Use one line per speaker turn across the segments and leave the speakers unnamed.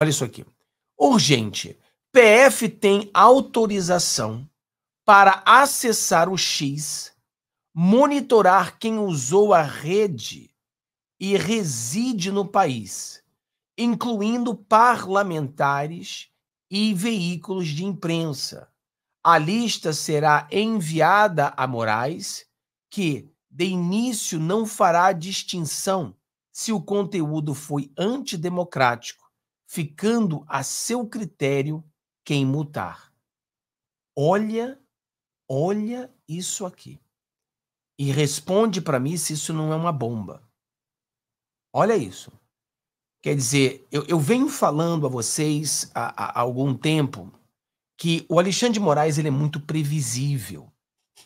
Olha isso aqui. Urgente. PF tem autorização para acessar o X, monitorar quem usou a rede e reside no país, incluindo parlamentares e veículos de imprensa. A lista será enviada a Moraes, que, de início, não fará distinção se o conteúdo foi antidemocrático ficando a seu critério quem mutar. Olha, olha isso aqui. E responde para mim se isso não é uma bomba. Olha isso. Quer dizer, eu, eu venho falando a vocês há, há, algum tempo que o Alexandre de Moraes ele é muito previsível.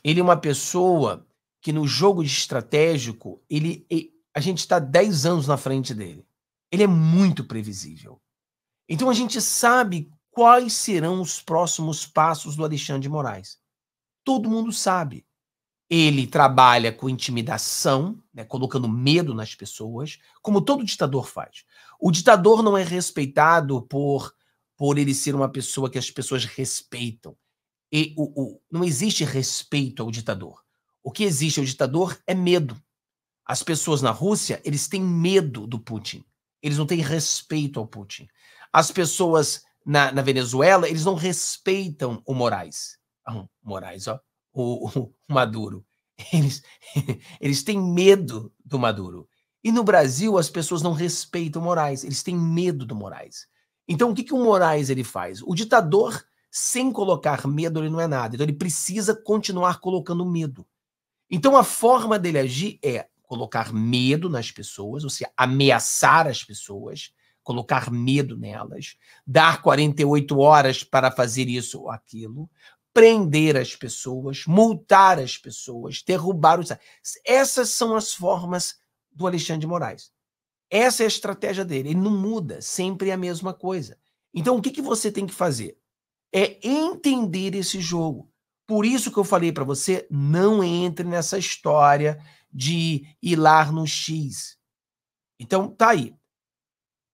Ele é uma pessoa que no jogo estratégico, ele, a gente está 10 anos na frente dele. Ele é muito previsível. Então a gente sabe quais serão os próximos passos do Alexandre de Moraes. Todo mundo sabe. Ele trabalha com intimidação, né, colocando medo nas pessoas, como todo ditador faz. O ditador não é respeitado por, por ele ser uma pessoa que as pessoas respeitam. E, o, o, não existe respeito ao ditador. O que existe ao ditador é medo. As pessoas na Rússia, eles têm medo do Putin. Eles não têm respeito ao Putin. As pessoas na, na Venezuela, eles não respeitam o Moraes. Ah, Moraes, ó, o, o, Maduro. Eles, eles têm medo do Maduro. E no Brasil, as pessoas não respeitam o Moraes, eles têm medo do Moraes. Então, o que, que o Moraes ele faz? O ditador, sem colocar medo, ele não é nada. Então, ele precisa continuar colocando medo. Então, a forma dele agir é colocar medo nas pessoas, ou seja, ameaçar as pessoas, colocar medo nelas, dar 48 horas para fazer isso ou aquilo, prender as pessoas, multar as pessoas, derrubar os. Essas são as formas do Alexandre de Moraes. Essa é a estratégia dele. Ele não muda, sempre é a mesma coisa. Então, o que, que você tem que fazer? É entender esse jogo. Por isso que eu falei para você, não entre nessa história de lá no X. Então, tá aí.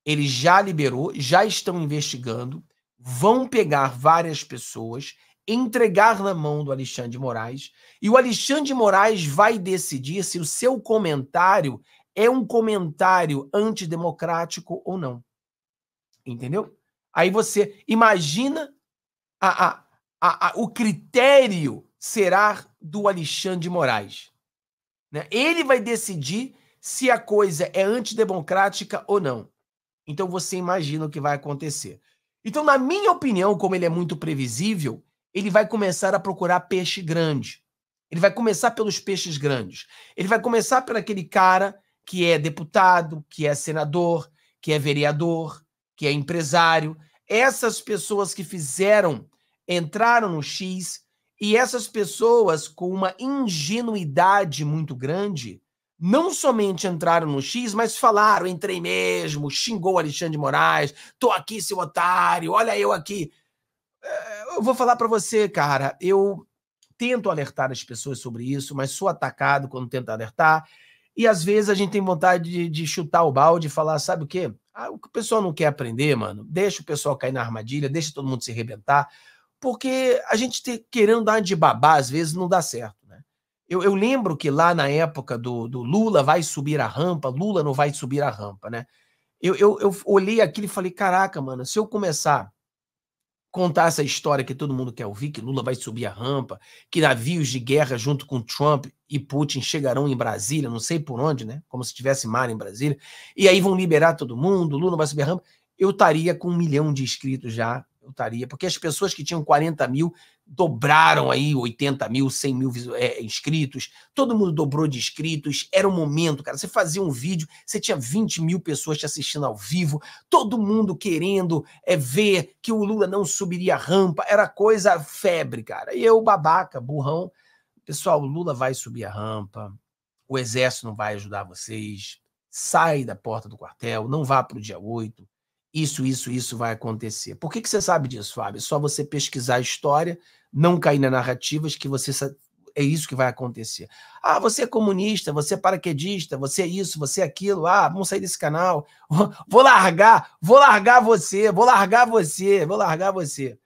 Ele já liberou, já estão investigando, vão pegar várias pessoas, entregar na mão do Alexandre de Moraes, e o Alexandre de Moraes vai decidir se o seu comentário é um comentário antidemocrático ou não. Entendeu? Aí você imagina a, a, a, o critério será do Alexandre de Moraes. Né? Ele vai decidir se a coisa é antidemocrática ou não. Então você imagina o que vai acontecer. Então, na minha opinião, como ele é muito previsível, ele vai começar a procurar peixe grande. Ele vai começar pelos peixes grandes. Ele vai começar por aquele cara que é deputado, que é senador, que é vereador, que é empresário. Essas pessoas que fizeram, entraram no X, e essas pessoas com uma ingenuidade muito grande não somente entraram no X, mas falaram, entrei mesmo, xingou Alexandre de Moraes, tô aqui, seu otário, olha eu aqui. É, eu vou falar para você, cara, eu tento alertar as pessoas sobre isso, mas sou atacado quando tento alertar, e às vezes a gente tem vontade de, de chutar o balde e falar, sabe o quê? Ah, o que o pessoal não quer aprender, mano, deixa o pessoal cair na armadilha, deixa todo mundo se arrebentar, porque a gente ter, querendo dar de babá, às vezes, não dá certo. Eu, eu, lembro que lá na época do, do, Lula vai subir a rampa, Lula não vai subir a rampa, né? Eu, eu, eu olhei aquilo e falei: caraca, mano, se eu começar a contar essa história que todo mundo quer ouvir, que Lula vai subir a rampa, que navios de guerra junto com Trump e Putin chegarão em Brasília, não sei por onde, né? Como se tivesse mar em Brasília, e aí vão liberar todo mundo, Lula vai subir a rampa, eu estaria com um milhão de inscritos já, eu estaria, porque as pessoas que tinham 40 mil dobraram aí 80 mil, 100 mil é, inscritos, todo mundo dobrou de inscritos, era o um momento, cara. Você fazia um vídeo, você tinha 20 mil pessoas te assistindo ao vivo, todo mundo querendo é, ver que o Lula não subiria a rampa, era coisa febre, cara. E eu, babaca, burrão, pessoal, o Lula vai subir a rampa, o exército não vai ajudar vocês, sai da porta do quartel, não vá para o dia 8, isso, isso, isso vai acontecer. Por que, que você sabe disso, Fábio? É só você pesquisar a história, não cair na narrativas que você é isso que vai acontecer. Ah, você é comunista, você é paraquedista, você é isso, você é aquilo. Ah, vamos sair desse canal. Vou largar, vou largar você, vou largar você, vou largar você.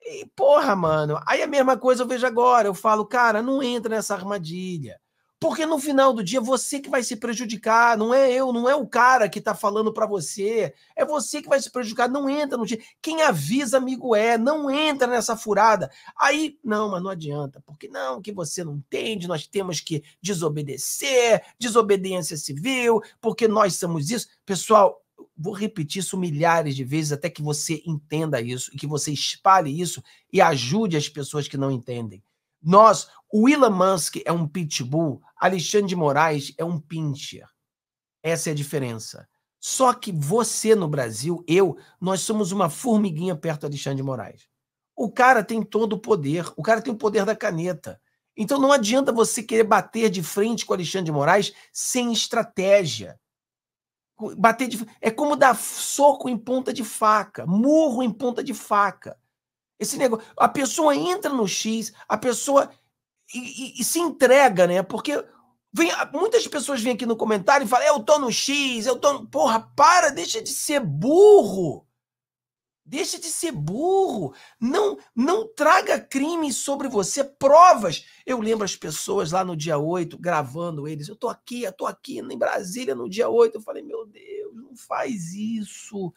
E porra, mano. Aí a mesma coisa eu vejo agora. Eu falo, cara, não entra nessa armadilha. Porque no final do dia você que vai se prejudicar, não é eu, não é o cara que está falando para você, é você que vai se prejudicar, não entra no dia. Quem avisa, amigo é, não entra nessa furada. Aí, não, mas não adianta, porque não, que você não entende, nós temos que desobedecer, desobediência civil, porque nós somos isso. Pessoal, vou repetir isso milhares de vezes até que você entenda isso e que você espalhe isso e ajude as pessoas que não entendem. Nós, o Elon Musk é um pitbull, Alexandre de Moraes é um pincher. Essa é a diferença. Só que você no Brasil, eu, nós somos uma formiguinha perto do Alexandre de Moraes. O cara tem todo o poder, o cara tem o poder da caneta. Então não adianta você querer bater de frente com o Alexandre de Moraes sem estratégia. Bater de é como dar soco em ponta de faca, murro em ponta de faca. Esse negócio, a pessoa entra no X, a pessoa e, e, e, se entrega, né? Porque vem, muitas pessoas vêm aqui no comentário e falam: eu tô no X, eu tô no. Porra, para, deixa de ser burro. Deixa de ser burro. Não, não traga crimes sobre você, provas. Eu lembro as pessoas lá no dia 8, gravando eles. Eu tô aqui, eu tô aqui em Brasília no dia 8. Eu falei, meu Deus, não faz isso.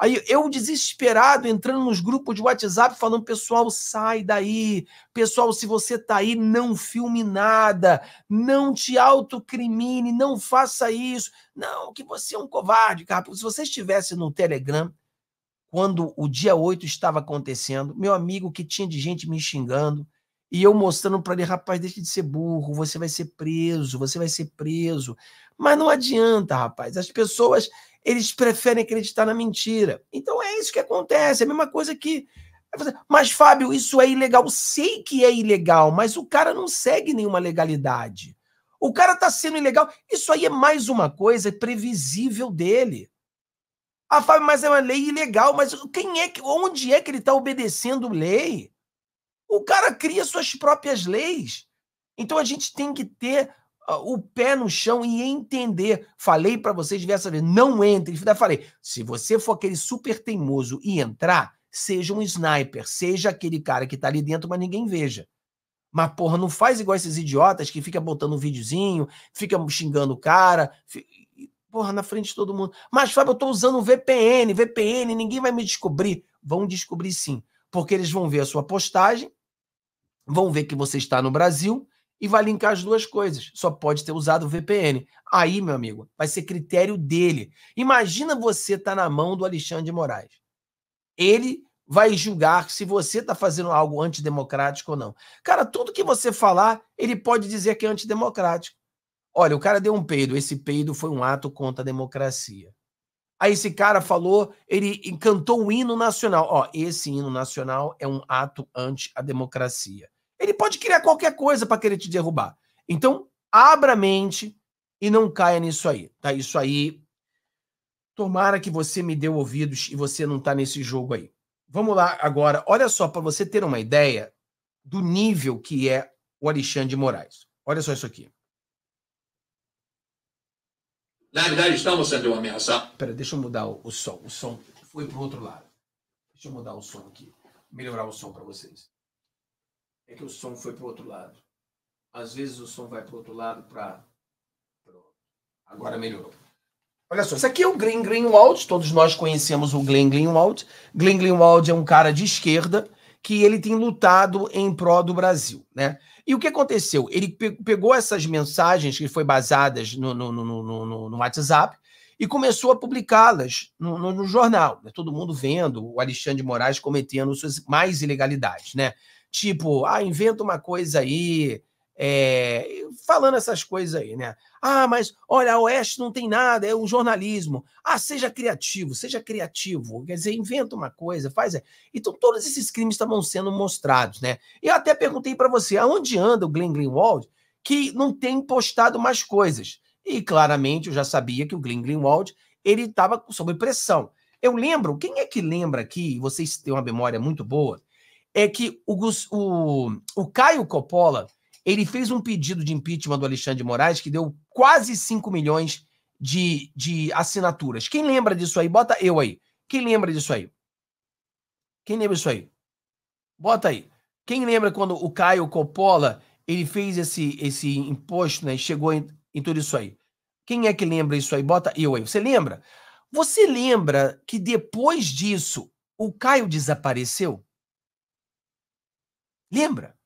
Aí eu desesperado entrando nos grupos de WhatsApp falando, pessoal, sai daí. Pessoal, se você tá aí, não filme nada. Não te autocrimine, não faça isso. Não, que você é um covarde, cara. se você estivesse no Telegram, quando o dia 8 estava acontecendo, meu amigo que tinha de gente me xingando, e eu mostrando para ele, rapaz, deixa de ser burro, você vai ser preso, você vai ser preso. Mas não adianta, rapaz. As pessoas eles preferem acreditar na mentira. Então é isso que acontece, é a mesma coisa que. É mas, Fábio, isso é ilegal. Sei que é ilegal, mas o cara não segue nenhuma legalidade. O cara está sendo ilegal. Isso aí é mais uma coisa previsível dele. Ah, Fábio, mas é uma lei ilegal, mas quem é que, onde é que ele está obedecendo lei? O cara cria suas próprias leis. Então a gente tem que ter ah, o pé no chão e entender. Falei para vocês diversas vezes, não entre. Eu falei, se você for aquele super teimoso e entrar, seja um sniper, seja aquele cara que tá ali dentro, mas ninguém veja. Mas, porra, não faz igual esses idiotas que fica botando um videozinho, fica xingando o cara, fica... porra, na frente de todo mundo. Mas, Fábio, eu tô usando um VPN, VPN, ninguém vai me descobrir. Vão descobrir sim, porque eles vão ver a sua postagem, vão ver que você está no Brasil, e vai linkar as duas coisas. Só pode ter usado o VPN. Aí, meu amigo, vai ser critério dele. Imagina você estar tá na mão do Alexandre de Moraes. Ele vai julgar se você está fazendo algo antidemocrático ou não. Cara, tudo que você falar, ele pode dizer que é antidemocrático. Olha, o cara deu um peido, esse peido foi um ato contra a democracia. Aí esse cara falou, ele encantou o hino nacional. Ó, esse hino nacional é um ato anti a democracia ele pode criar qualquer coisa para querer te derrubar. Então, abra a mente e não caia nisso aí, tá? Isso aí. Tomara que você me deu ouvidos e você não tá nesse jogo aí. Vamos lá agora. Olha só para você ter uma ideia do nível que é o Alexandre de Moraes. Olha só isso aqui. Na verdade, estamos sendo ameaçados. Pera, deixa eu mudar o, o som. O som foi pro outro lado. Deixa eu mudar o som aqui. Melhorar o som para vocês é que o som foi para o outro lado. Às vezes o som vai para o outro lado para. Agora melhorou. Olha só, isso aqui é o Glenn Greenwald, todos nós conhecemos o Glenn Greenwald. Glenn Greenwald é um cara de esquerda que ele tem lutado em pró do Brasil, né? E o que aconteceu? Ele pegou essas mensagens que foram baseadas no, no, no, no WhatsApp e começou a publicá-las no, no, no, jornal. Né? Todo mundo vendo o Alexandre de Moraes cometendo suas mais ilegalidades, né? Tipo, ah, inventa uma coisa aí, é, falando essas coisas aí, né? Ah, mas olha, a Oeste não tem nada, é um jornalismo. Ah, seja criativo, seja criativo. Quer dizer, inventa uma coisa, faz. Então, todos esses crimes estavam sendo mostrados, né? Eu até perguntei para você, aonde anda o Glenn Greenwald que não tem postado mais coisas? E claramente eu já sabia que o Glenn Greenwald ele estava sob pressão. Eu lembro, quem é que lembra aqui, vocês têm uma memória muito boa, é que o, o, o Caio Coppola ele fez um pedido de impeachment do Alexandre de Moraes que deu quase 5 milhões de, de assinaturas. Quem lembra disso aí? Bota eu aí. Quem lembra disso aí? Quem lembra disso aí? Bota aí. Quem lembra quando o Caio Coppola ele fez esse, esse imposto, né? Chegou em, em tudo isso aí. Quem é que lembra isso aí? Bota eu aí. Você lembra? Você lembra que depois disso o Caio desapareceu? Lembra?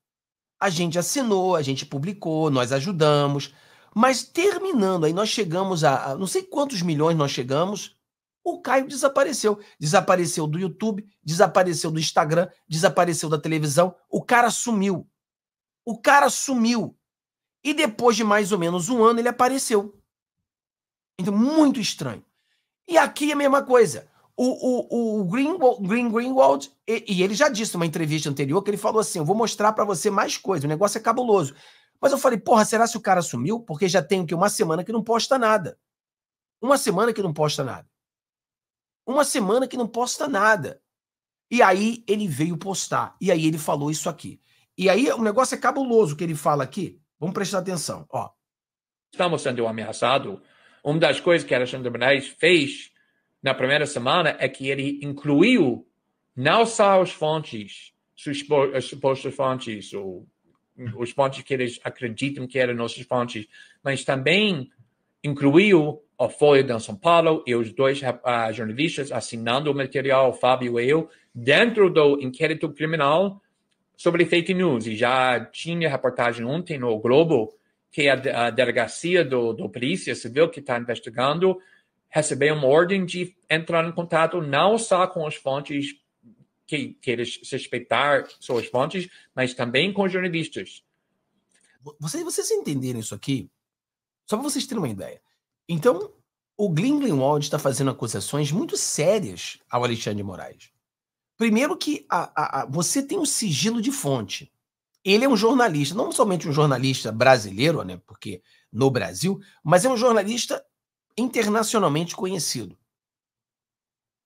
A gente assinou, a gente publicou, nós ajudamos. Mas terminando aí, nós chegamos a, a não sei quantos milhões nós chegamos, o Caio desapareceu. Desapareceu do YouTube, desapareceu do Instagram, desapareceu da televisão. O cara sumiu. O cara sumiu. E depois de mais ou menos um ano, ele apareceu. Então, muito estranho. E aqui é a mesma coisa. O, o, o Greenwald, Green Greenwald, e, e, ele já disse numa entrevista anterior que ele falou assim: Eu vou mostrar para você mais coisas, o negócio é cabuloso. Mas eu falei: Porra, será se o cara sumiu? Porque já tem que uma semana que não posta nada. Uma semana que não posta nada. Uma semana que não posta nada. E aí ele veio postar. E aí ele falou isso aqui. E aí o negócio é cabuloso que ele fala aqui. Vamos prestar atenção. Ó.
Estamos sendo ameaçados. Uma das coisas que Alexandre Moraes fez na primeira semana é que ele incluiu não só as fontes, as supostas fontes, ou os fontes que eles acreditam que eram nossas fontes, mas também incluiu a Folha de São Paulo e os dois uh, jornalistas assinando o material, o Fábio e eu, dentro do inquérito criminal sobre fake news. E já tinha reportagem ontem no Globo que a, a delegacia do, do Polícia Civil que está investigando receber uma ordem de entrar em contato não só com as fontes que, que eles respeitar suas fontes, mas também com jornalistas.
Vocês, vocês entenderam isso aqui? Só para vocês terem uma ideia. Então, o Glingling Greenwald está fazendo acusações muito sérias ao Alexandre de Moraes. Primeiro que a, a, a, você tem um sigilo de fonte. Ele é um jornalista, não somente um jornalista brasileiro, né? Porque no Brasil, mas é um jornalista internacionalmente conhecido.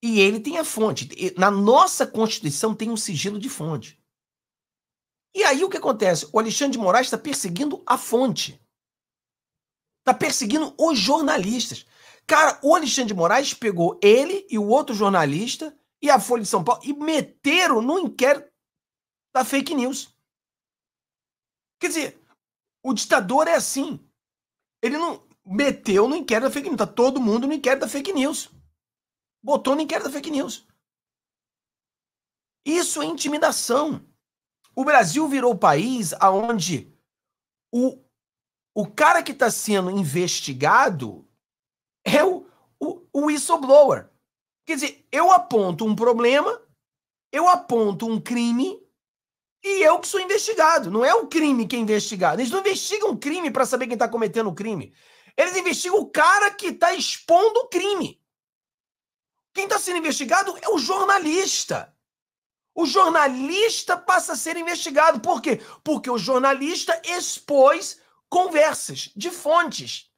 E ele tem a fonte. Na nossa Constituição tem um sigilo de fonte. E aí o que acontece? O Alexandre de Moraes está perseguindo a fonte. Está perseguindo os jornalistas. Cara, o Alexandre de Moraes pegou ele e o outro jornalista e a Folha de São Paulo e meteram no inquérito da fake news. Quer dizer, o ditador é assim. Ele não, meteu no inquérito da fake news. Tá todo mundo no inquérito da fake news. Botou no inquérito da fake news. Isso é intimidação. O Brasil virou o país aonde o, o cara que está sendo investigado é o, o, o whistleblower. Quer dizer, eu aponto um problema, eu aponto um crime e eu que sou investigado. Não é o crime que é investigado. Eles não investigam o crime para saber quem está cometendo o crime. Eles investigam o cara que está expondo o crime. Quem está sendo investigado é o jornalista. O jornalista passa a ser investigado. Por quê? Porque o jornalista expôs conversas de fontes.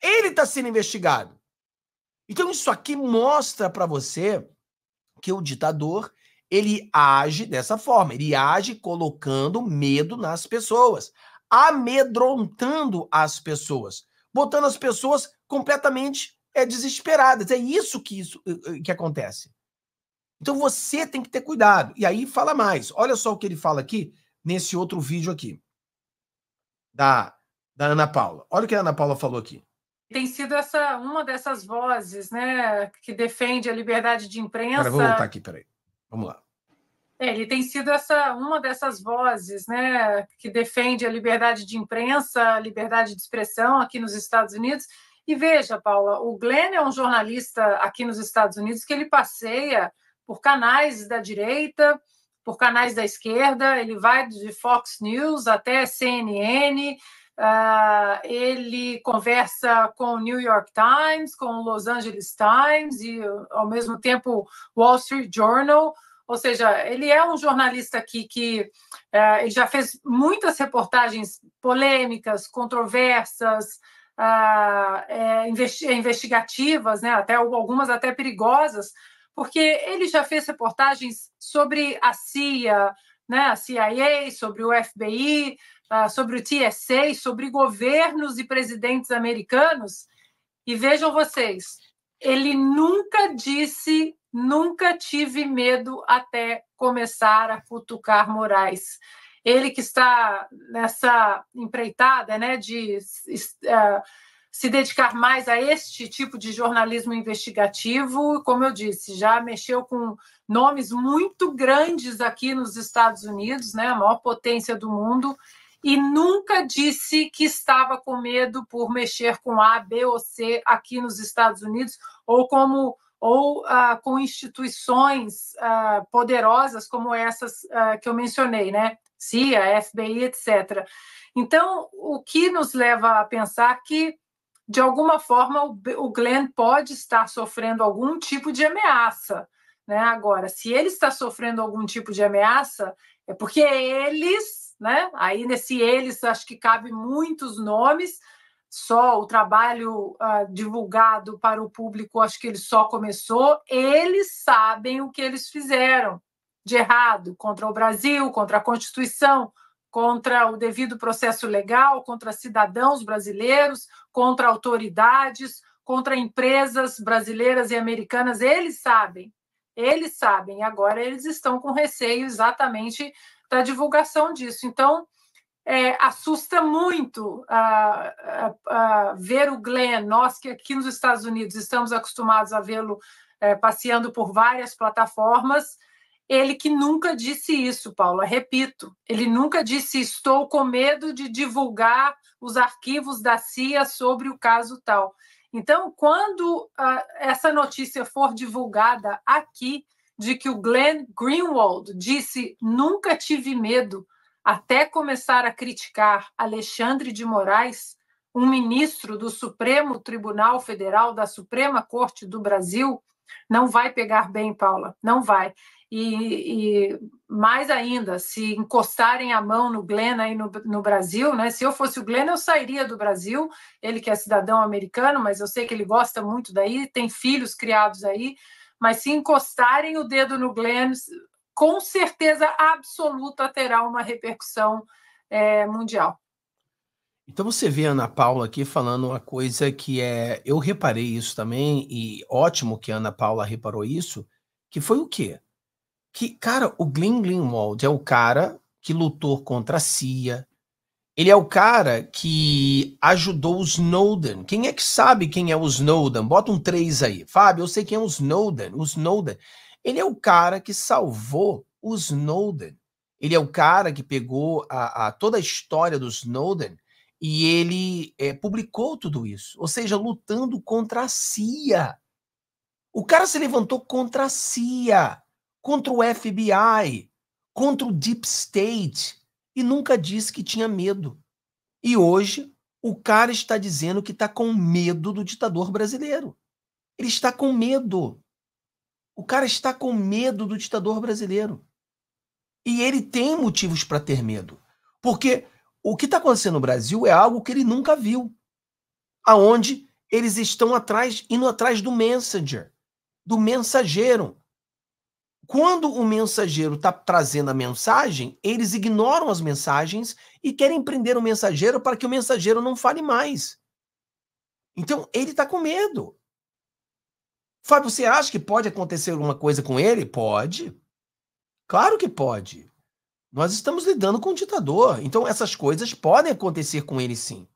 Ele está sendo investigado. Então, isso aqui mostra para você que o ditador ele age dessa forma, ele age colocando medo nas pessoas, amedrontando as pessoas botando as pessoas completamente é, desesperadas. É isso que, isso eh, eh, que acontece. Então você tem que ter cuidado. E aí fala mais. Olha só o que ele fala aqui nesse outro vídeo aqui da, da Ana Paula. Olha o que a Ana Paula falou aqui.
Tem sido essa uma dessas vozes, né, que defende a liberdade de imprensa. Cara, vou voltar aqui,
peraí. Vamos lá.
É, ele tem sido essa uma dessas vozes, né, que defende a liberdade de imprensa, a liberdade de expressão aqui nos Estados Unidos. E veja, Paula, o Glenn é um jornalista aqui nos Estados Unidos que ele passeia por canais da direita, por canais da esquerda, ele vai de Fox News até CNN, uh, ah, ele conversa com o New York Times, com o Los Angeles Times e, ao mesmo tempo, Wall Street Journal ou seja, ele é um jornalista aqui que é, ele já fez muitas reportagens polêmicas, controversas, ah, é, é, investigativas, né? até algumas até perigosas, porque ele já fez reportagens sobre a CIA, né? a CIA, sobre o FBI, ah, sobre o TSA, sobre governos e presidentes americanos. E vejam vocês, ele nunca disse Nunca tive medo até começar a cutucar Moraes. Ele que está nessa empreitada né, de uh, se dedicar mais a este tipo de jornalismo investigativo, como eu disse, já mexeu com nomes muito grandes aqui nos Estados Unidos, né, a maior potência do mundo, e nunca disse que estava com medo por mexer com A, B ou C aqui nos Estados Unidos, ou como ou ah, com instituições ah, poderosas como essas ah, que eu mencionei, né? CIA, FBI, etc. Então, o que nos leva a pensar que, de alguma forma, o, o Glenn pode estar sofrendo algum tipo de ameaça. Né? Agora, se ele está sofrendo algum tipo de ameaça, é porque é eles, né? aí nesse eles acho que cabe muitos nomes, só o trabalho ah, divulgado para o público, acho que ele só começou, eles sabem o que eles fizeram de errado contra o Brasil, contra a Constituição, contra o devido processo legal, contra cidadãos brasileiros, contra autoridades, contra empresas brasileiras e americanas. Eles sabem, eles sabem. Agora eles estão com receio exatamente da divulgação disso. Então, é, assusta muito ver o Glenn, nós que aqui nos Estados Unidos estamos acostumados a vê-lo é, passeando por várias plataformas, ele que nunca disse isso, Paula, repito, ele nunca disse estou com medo de divulgar os arquivos da CIA sobre o caso tal. Então, quando essa notícia for divulgada aqui de que o Glenn Greenwald disse nunca tive medo até começar a criticar Alexandre de Moraes, um ministro do Supremo Tribunal Federal, da Suprema Corte do Brasil, não vai pegar bem, Paula, não vai. E, e mais ainda, se encostarem a mão no Glenn aí no, no, Brasil, né? Se eu fosse o Glenn, eu sairia do Brasil. Ele que é cidadão americano, mas eu sei que ele gosta muito daí, tem filhos criados aí. Mas se encostarem o dedo no Glenn, com certeza absoluta terá uma repercussão é, mundial.
Então você vê a Ana Paula aqui falando uma coisa que é, eu reparei isso também e ótimo que a Ana Paula reparou isso, que foi o quê? Que cara, o Glenn Greenwald é o cara que lutou contra a CIA. Ele é o cara que ajudou o Snowden. Quem é que sabe quem é o Snowden? Bota um 3 aí. Fábio, eu sei quem é o Snowden. O Snowden ele é o cara que salvou o Snowden. Ele é o cara que pegou a, a toda a história do Snowden e ele é, publicou tudo isso, ou seja, lutando contra a CIA. O cara se levantou contra a CIA, contra o FBI, contra o Deep State e nunca disse que tinha medo. E hoje o cara está dizendo que está com medo do ditador brasileiro. Ele está com medo. O cara está com medo do ditador brasileiro. E ele tem motivos para ter medo. Porque o que está acontecendo no Brasil é algo que ele nunca viu. Aonde eles estão atrás, indo atrás do messenger, do mensageiro. Quando o mensageiro está trazendo a mensagem, eles ignoram as mensagens e querem prender o mensageiro para que o mensageiro não fale mais. Então, ele está com medo. Fábio, você acha que pode acontecer alguma coisa com ele? Pode. Claro que pode. Nós estamos lidando com um ditador, então essas coisas podem acontecer com ele sim.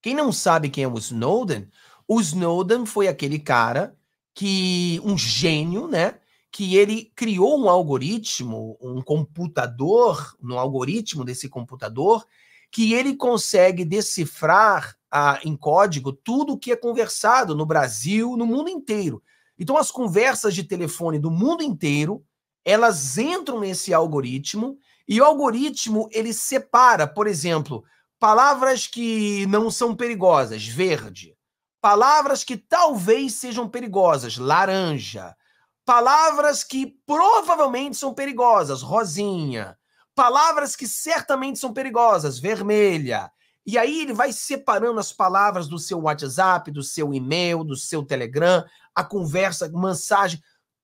Quem não sabe quem é o Snowden, o Snowden foi aquele cara que um gênio, né, que ele criou um algoritmo, um computador, no um algoritmo desse computador, que ele consegue decifrar ah, em código tudo o que é conversado no Brasil, no mundo inteiro. Então, as conversas de telefone do mundo inteiro, elas entram nesse algoritmo e o algoritmo ele separa, por exemplo, palavras que não são perigosas, verde, palavras que talvez sejam perigosas, laranja, palavras que provavelmente são perigosas, rosinha, palavras que certamente são perigosas, vermelha. E aí ele vai separando as palavras do seu WhatsApp, do seu e-mail, do seu Telegram, a conversa, a mensagem,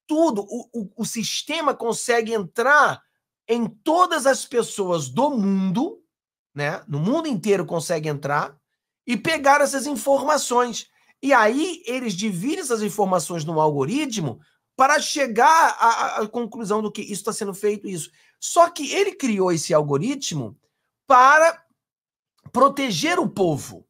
tudo. O, o, o sistema consegue entrar em todas as pessoas do mundo, né? No mundo inteiro consegue entrar e pegar essas informações. E aí eles dividem essas informações num algoritmo para chegar à, à conclusão do que isso está sendo feito, isso. Só que ele criou esse algoritmo para proteger o povo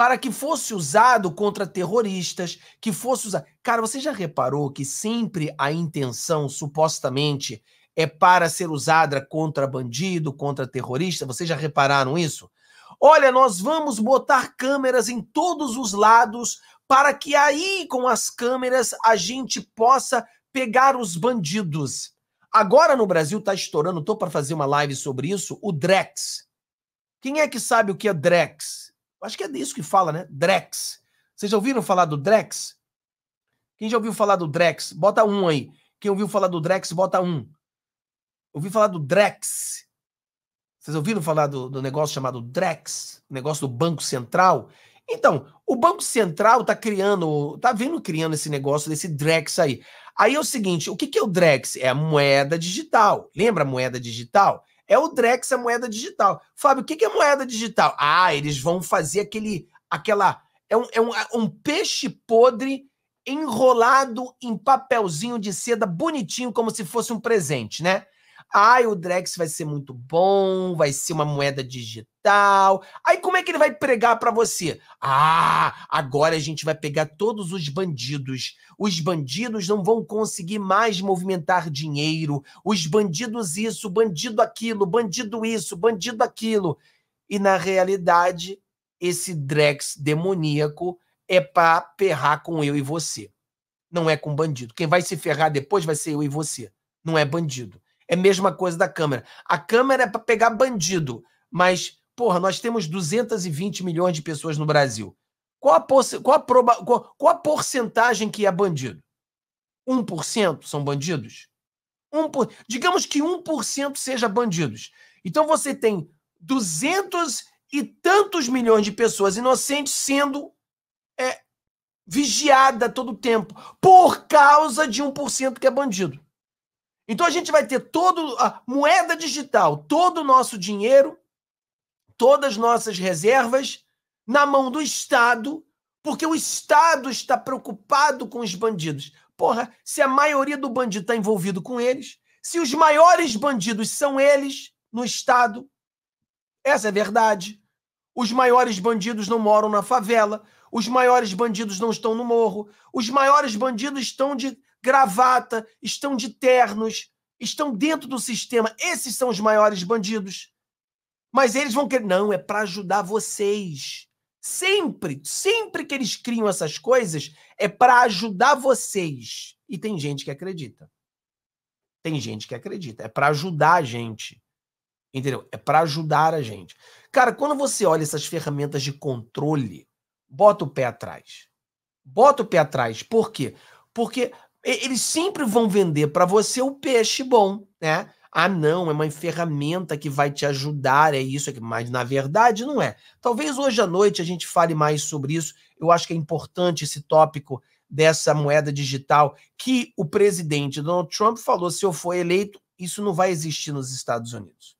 para que fosse usado contra terroristas, que fosse usado. Cara, você já reparou que sempre a intenção, supostamente, é para ser usada contra bandido, contra terrorista? Vocês já repararam isso? Olha, nós vamos botar câmeras em todos os lados para que aí, com as câmeras, a gente possa pegar os bandidos. Agora no Brasil está estourando, estou para fazer uma live sobre isso, o Drex. Quem é que sabe o que é Drex? Acho que é disso que fala, né? Drex. Vocês já ouviram falar do Drex? Quem já ouviu falar do Drex? Bota um aí. Quem ouviu falar do Drex, bota um. Ouviu falar do Drex? Vocês ouviram falar do, do negócio chamado Drex? Negócio do Banco Central? Então, o Banco Central tá criando, tá vendo criando esse negócio desse Drex aí. Aí é o seguinte, o que, que é o Drex? É a moeda digital. Lembra a moeda digital? É o Drex a moeda digital. Fábio, o que, é moeda digital? Ah, eles vão fazer aquele, aquela. É um, é um, é um peixe podre enrolado em papelzinho de seda, bonitinho, como se fosse um presente, né? Ah, o Drex vai ser muito bom, vai ser uma moeda digital tal. Aí como é que ele vai pregar para você? Ah, agora a gente vai pegar todos os bandidos. Os bandidos não vão conseguir mais movimentar dinheiro. Os bandidos isso, bandido aquilo, bandido isso, bandido aquilo. E na realidade, esse Drex demoníaco é para ferrar com eu e você. Não é com bandido. Quem vai se ferrar depois vai ser eu e você. Não é bandido. É a mesma coisa da câmera. A câmera é para pegar bandido, mas porra, nós temos 220 milhões de pessoas no Brasil. Qual a, qual a, proba, qual, qual a porcentagem que é bandido? 1% são bandidos? um por, digamos que 1% seja bandidos. Então você tem 200 e tantos milhões de pessoas inocentes sendo é, vigiada todo o tempo por causa de 1% que é bandido. Então a gente vai ter todo a moeda digital, todo o nosso dinheiro todas nossas reservas na mão do Estado, porque o Estado está preocupado com os bandidos. Porra, se a maioria do bandido está envolvido com eles, se os maiores bandidos são eles no Estado, essa é a verdade. Os maiores bandidos não moram na favela, os maiores bandidos não estão no morro, os maiores bandidos estão de gravata, estão de ternos, estão dentro do sistema. Esses são os maiores bandidos. Mas eles vão querer. Não, é para ajudar vocês. Sempre, sempre que eles criam essas coisas, é para ajudar vocês. E tem gente que acredita. Tem gente que acredita. É para ajudar a gente. Entendeu? É para ajudar a gente. Cara, quando você olha essas ferramentas de controle, bota o pé atrás. Bota o pé atrás. Por quê? Porque eles sempre vão vender para você o peixe bom, né? Ah, não, é uma ferramenta que vai te ajudar, é isso aqui. Mas na verdade não é. Talvez hoje à noite a gente fale mais sobre isso. Eu acho que é importante esse tópico dessa moeda digital que o presidente Donald Trump falou: se eu for eleito, isso não vai existir nos Estados Unidos.